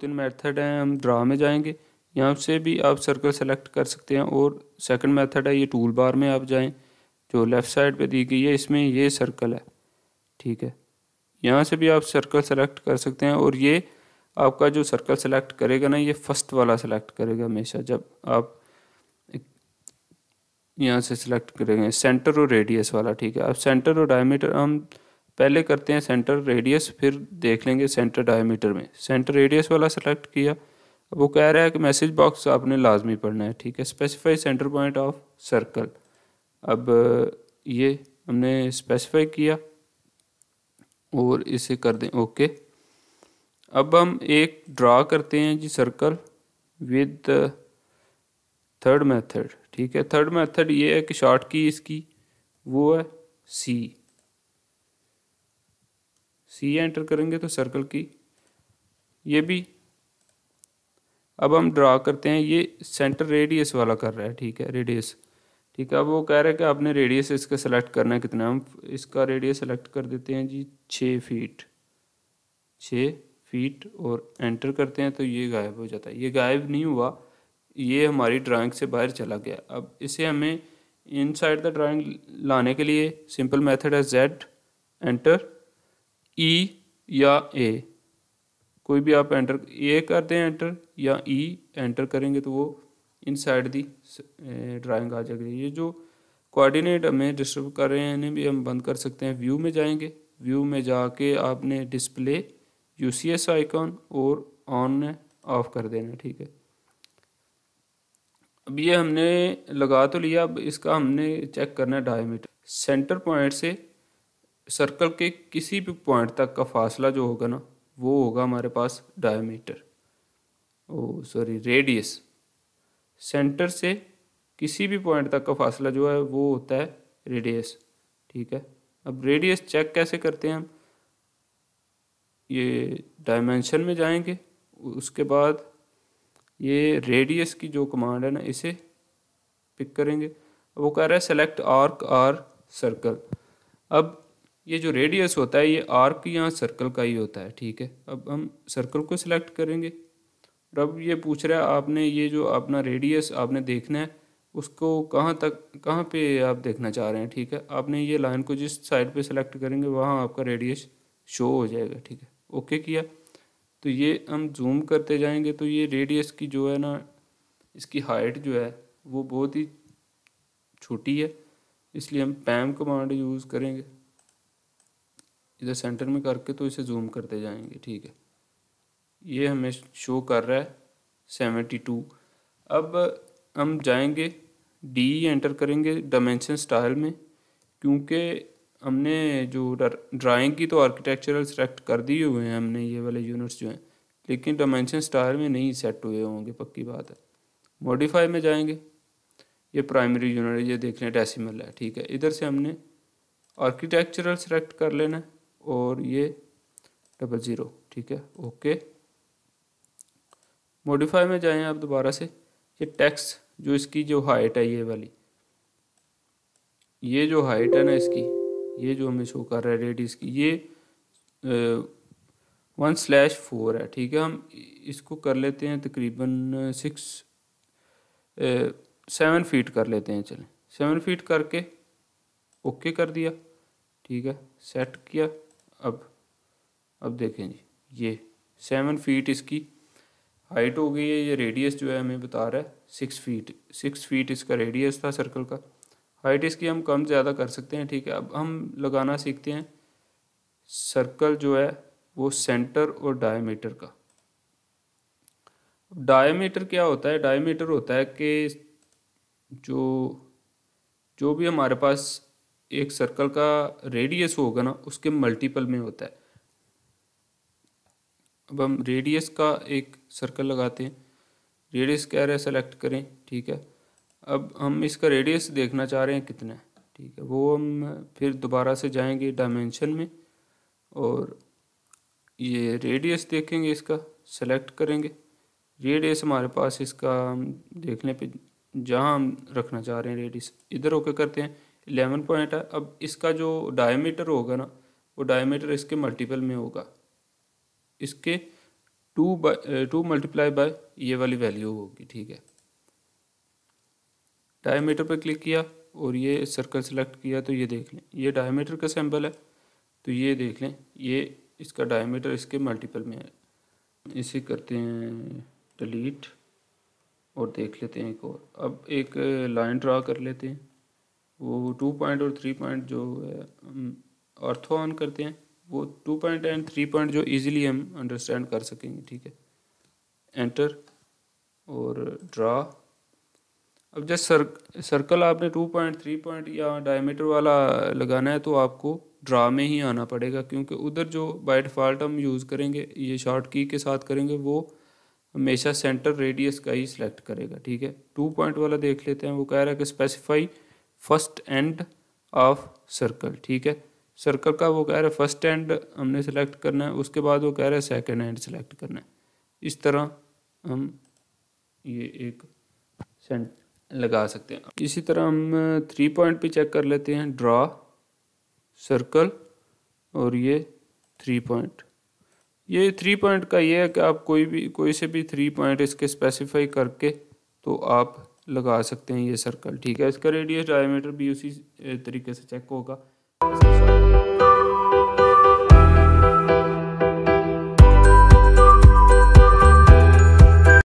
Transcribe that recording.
तीन मेथड हैं हम ड्रा में जाएंगे यहाँ से भी आप सर्कल सेलेक्ट कर सकते हैं और सेकंड मेथड है ये टूल बार में आप जाएं जो लेफ़्ट साइड पे दी गई है इसमें ये सर्कल है ठीक है यहाँ से भी आप सर्कल सेलेक्ट कर सकते हैं और ये आपका जो सर्कल सेलेक्ट करेगा ना ये फर्स्ट वाला सेलेक्ट करेगा हमेशा जब आप यहाँ से सेलेक्ट करेंगे सेंटर और रेडियस वाला ठीक है अब सेंटर और डायमीटर हम पहले करते हैं सेंटर रेडियस फिर देख लेंगे सेंटर डायमीटर में सेंटर रेडियस वाला सेलेक्ट किया अब वो कह रहा है कि मैसेज बॉक्स आपने लाजमी पढ़ना है ठीक है specify centre point of circle अब ये हमने स्पेसिफाई किया और इसे कर दें ओके अब हम एक ड्रा करते हैं जी सर्कल विद थर्ड मेथड ठीक है थर्ड मेथड ये है कि शॉर्ट की इसकी वो है सी सी एंटर करेंगे तो सर्कल की ये भी अब हम ड्रा करते हैं ये सेंटर रेडियस वाला कर रहा है ठीक है रेडियस ठीक है अब वो कह रहा है कि आपने रेडियस इसका सेलेक्ट करना है कितना हम इसका रेडियस सेलेक्ट कर देते हैं जी छः फीट छ फीट और एंटर करते हैं तो ये गायब हो जाता है ये गायब नहीं हुआ ये हमारी ड्राइंग से बाहर चला गया अब इसे हमें इनसाइड द ड्राइंग लाने के लिए सिंपल मेथड है जेड एंटर ई e या ए कोई भी आप एंटर ए करते हैं एंटर या ई e एंटर करेंगे तो वो इन साइड दी ड्राइंग आ जाएगी ये जो कोऑर्डिनेट हमें डिस्टर्ब कर रहे हैं इन्हें भी हम बंद कर सकते हैं व्यू में जाएंगे व्यू में जाके आपने display U C S icon और ऑन ऑफ कर देना ठीक है अब ये हमने लगा तो लिया अब इसका हमने चेक करना है डायमीटर सेंटर पॉइंट से सर्कल के किसी भी पॉइंट तक का फासला जो होगा ना वो होगा हमारे पास diameter oh sorry radius centre से किसी भी पॉइंट तक का फासला जो है वो होता है रेडियस ठीक है अब रेडियस चेक कैसे करते हैं हम ये डायमेंशन में जाएंगे उसके बाद ये रेडियस की जो कमांड है ना इसे पिक करेंगे वो कह रहा है सेलेक्ट आर्क आर सर्कल अब ये जो रेडियस होता है ये आर्क या सर्कल का ही होता है ठीक है अब हम सर्कल को सिलेक्ट करेंगे और अब ये पूछ रहा है आपने ये जो अपना रेडियस आपने देखना है उसको कहाँ तक कहाँ पे आप देखना चाह रहे हैं ठीक है आपने ये लाइन को जिस साइड पे सिलेक्ट करेंगे वहाँ आपका रेडियस शो हो जाएगा ठीक है ओके किया तो ये हम जूम करते जाएंगे तो ये रेडियस की जो है ना इसकी हाइट जो है वो बहुत ही छोटी है इसलिए हम पैम कमांड यूज़ करेंगे इधर सेंटर में करके तो इसे जूम करते जाएंगे ठीक है ये हमें शो कर रहा है सेवेंटी टू अब हम जाएंगे डी एंटर करेंगे डायमेंशन स्टाइल में क्योंकि हमने जो ड्राइंग की तो आर्किटेक्चरल सेलेक्ट कर दिए हुए हैं हमने ये वाले यूनिट्स जो हैं लेकिन डायमेंशन स्टाइल में नहीं सेट हुए होंगे पक्की बात है मॉडिफाई में जाएंगे ये प्राइमरी यूनिट ये देख लें डेसिमल है ठीक है इधर से हमने आर्किटेक्चरल सेलेक्ट कर लेना है और ये डबल ज़ीरो ठीक है ओके मॉडिफाई में जाएं आप दोबारा से ये टैक्स जो इसकी जो हाइट है ये वाली ये जो हाइट है ना इसकी ये जो हमें शो कर रहा है रेट इसकी ये वन स्लैश फोर है ठीक है हम इसको कर लेते हैं तकरीबन सिक्स सेवन फीट कर लेते हैं चलें सेवन फीट करके ओके कर दिया ठीक है सेट किया अब अब देखें जी ये सेवन फीट इसकी हाइट हो गई है ये रेडियस जो है हमें बता रहा है सिक्स फीट सिक्स फीट इसका रेडियस था सर्कल का हाइट इसकी हम कम ज़्यादा कर सकते हैं ठीक है अब हम लगाना सीखते हैं सर्कल जो है वो सेंटर और डायमीटर का डायमीटर क्या होता है डायमीटर होता है कि जो जो भी हमारे पास एक सर्कल का रेडियस होगा ना उसके मल्टीपल में होता है अब हम रेडियस का एक सर्कल लगाते हैं रेडियस कह रहे हैं सेलेक्ट करें ठीक है अब हम इसका रेडियस देखना चाह रहे हैं कितना है ठीक है वो हम फिर दोबारा से जाएंगे डायमेंशन में और ये रेडियस देखेंगे इसका सेलेक्ट करेंगे रेडियस हमारे पास इसका हम देखने पे जहाँ हम रखना चाह रहे हैं रेडियस इधर ओके करते हैं इलेवन पॉइंट है अब इसका जो डायमीटर होगा ना वो डायमीटर इसके मल्टीपल में होगा इसके two by two multiply by ये वाली वैल्यू होगी ठीक है डायमीटर पर क्लिक किया और ये सर्कल सेलेक्ट किया तो ये देख लें ये डायमीटर का सैम्पल है तो ये देख लें ये इसका डायमीटर इसके मल्टीपल में है इसे करते हैं डिलीट और देख लेते हैं एक और अब एक लाइन ड्रा कर लेते हैं वो टू पॉइंट और थ्री पॉइंट जो अर्थो ऑन करते हैं वो two point and three point जो इजीली हम अंडरस्टैंड कर सकेंगे ठीक है एंटर और ड्रा अब जब सर सर्कल आपने टू पॉइंट थ्री पॉइंट या डायमीटर वाला लगाना है तो आपको ड्रा में ही आना पड़ेगा क्योंकि उधर जो बाय डिफ़ॉल्ट हम यूज़ करेंगे ये शॉर्ट की के साथ करेंगे वो हमेशा सेंटर रेडियस का ही सिलेक्ट करेगा ठीक है टू पॉइंट वाला देख लेते हैं वो कह रहा है कि specify first end of circle ठीक है सर्कल का वो कह रहा है फर्स्ट एंड हमने सेलेक्ट करना है उसके बाद वो कह रहा है सेकेंड एंड सेलेक्ट करना है इस तरह हम ये एक सेंट लगा सकते हैं इसी तरह हम थ्री पॉइंट पे चेक कर लेते हैं ड्रा सर्कल और ये थ्री पॉइंट ये थ्री पॉइंट का ये है कि आप कोई भी कोई से भी थ्री पॉइंट इसके स्पेसिफाई करके तो आप लगा सकते हैं ये सर्कल ठीक है इसका रेडियस डायमीटर भी उसी तरीके से चेक होगा